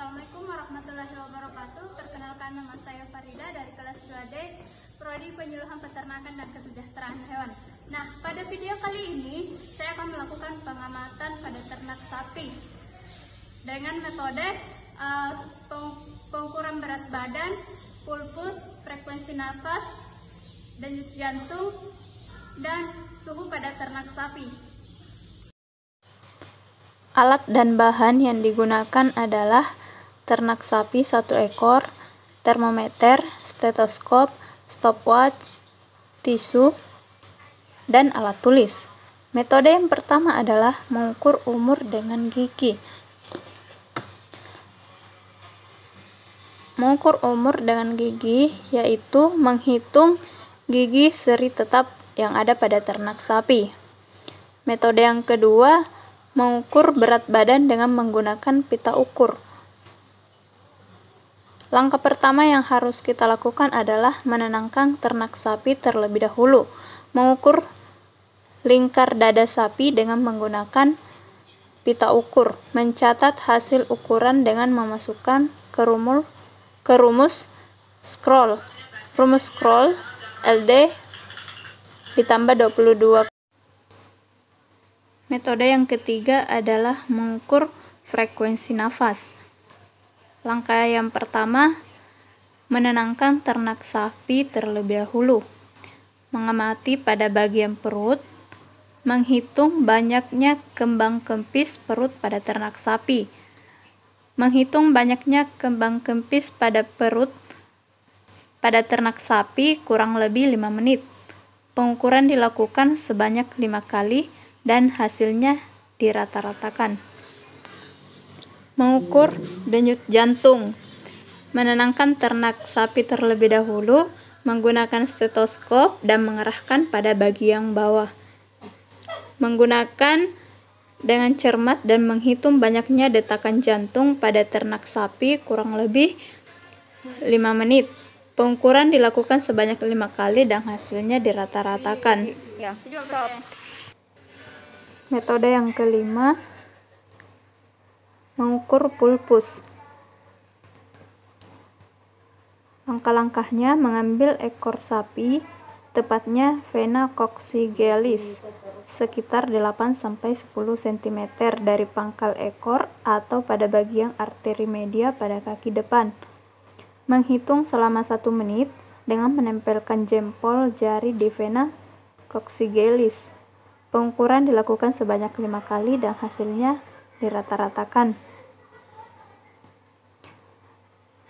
Assalamualaikum warahmatullahi wabarakatuh. Perkenalkan nama saya Farida dari kelas 2D, Prodi Penyuluhan Peternakan dan Kesejahteraan Hewan. Nah, pada video kali ini saya akan melakukan pengamatan pada ternak sapi dengan metode uh, pengukuran berat badan, pulpus, frekuensi nafas, dan jantung, dan suhu pada ternak sapi. Alat dan bahan yang digunakan adalah ternak sapi satu ekor, termometer, stetoskop, stopwatch, tisu, dan alat tulis. Metode yang pertama adalah mengukur umur dengan gigi. Mengukur umur dengan gigi yaitu menghitung gigi seri tetap yang ada pada ternak sapi. Metode yang kedua, mengukur berat badan dengan menggunakan pita ukur. Langkah pertama yang harus kita lakukan adalah menenangkan ternak sapi terlebih dahulu. Mengukur lingkar dada sapi dengan menggunakan pita ukur, mencatat hasil ukuran dengan memasukkan kerumul, ke rumus scroll. Rumus scroll LD ditambah 22. Metode yang ketiga adalah mengukur frekuensi nafas. Langkah yang pertama, menenangkan ternak sapi terlebih dahulu. Mengamati pada bagian perut, menghitung banyaknya kembang kempis perut pada ternak sapi. Menghitung banyaknya kembang kempis pada perut pada ternak sapi kurang lebih 5 menit. Pengukuran dilakukan sebanyak 5 kali dan hasilnya dirata-ratakan mengukur denyut jantung, menenangkan ternak sapi terlebih dahulu, menggunakan stetoskop dan mengerahkan pada bagian bawah. Menggunakan dengan cermat dan menghitung banyaknya detakan jantung pada ternak sapi kurang lebih 5 menit. Pengukuran dilakukan sebanyak lima kali dan hasilnya dirata-ratakan. Iya. Metode yang kelima, mengukur pulpus. Langkah-langkahnya mengambil ekor sapi, tepatnya vena coccygealis, sekitar 8-10 cm dari pangkal ekor atau pada bagian arteri media pada kaki depan. Menghitung selama 1 menit dengan menempelkan jempol jari di vena coccygealis. Pengukuran dilakukan sebanyak 5 kali dan hasilnya dirata-ratakan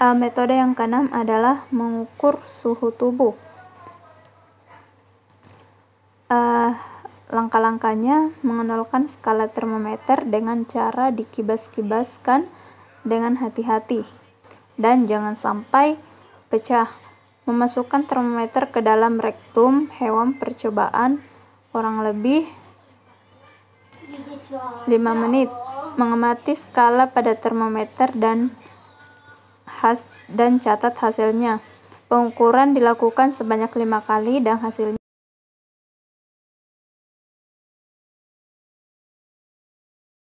metode yang keenam adalah mengukur suhu tubuh. Uh, langkah-langkahnya mengenalkan skala termometer dengan cara dikibas-kibaskan dengan hati-hati dan jangan sampai pecah. Memasukkan termometer ke dalam rektum hewan percobaan kurang lebih 5 menit. Mengamati skala pada termometer dan has dan catat hasilnya. Pengukuran dilakukan sebanyak lima kali dan hasilnya